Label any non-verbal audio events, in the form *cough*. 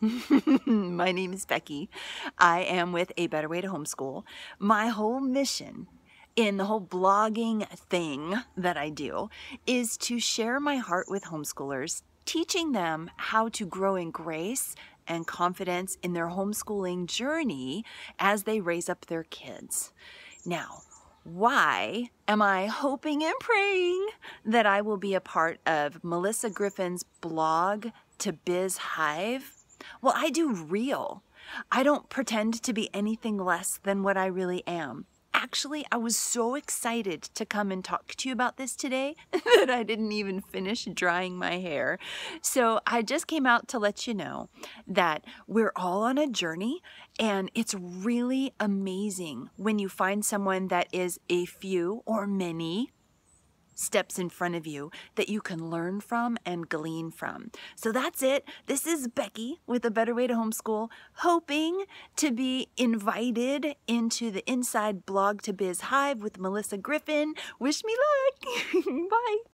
*laughs* My name is Becky. I am with A Better Way to Homeschool. My whole mission in the whole blogging thing that I do is to share my heart with homeschoolers, teaching them how to grow in grace and confidence in their homeschooling journey as they raise up their kids. Now, why am I hoping and praying that I will be a part of Melissa Griffin's blog to Biz Hive well, I do real. I don't pretend to be anything less than what I really am. Actually, I was so excited to come and talk to you about this today *laughs* that I didn't even finish drying my hair. So I just came out to let you know that we're all on a journey, and it's really amazing when you find someone that is a few or many steps in front of you that you can learn from and glean from. So that's it. This is Becky with A Better Way to Homeschool, hoping to be invited into the Inside Blog to Biz Hive with Melissa Griffin. Wish me luck. *laughs* Bye.